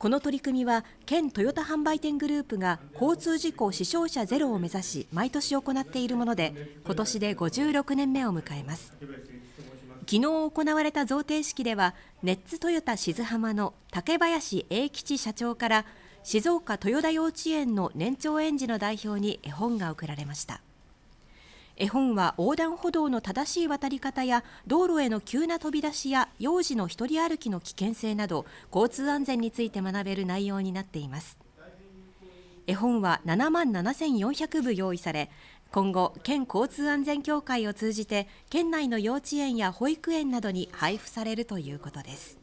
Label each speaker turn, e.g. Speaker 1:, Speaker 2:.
Speaker 1: この取り組みは県トヨタ販売店グループが交通事故死傷者ゼロを目指し毎年行っているもので今年で56年目を迎えます昨日行われた贈呈式ではネッツトヨタ静浜の竹林英吉社長から静岡豊田幼稚園の年長園児の代表に絵本が贈られました絵本は横断歩道の正しい渡り方や道路への急な飛び出しや幼児の一人歩きの危険性など交通安全について学べる内容になっています絵本は7万7400部用意され今後県交通安全協会を通じて県内の幼稚園や保育園などに配布されるということです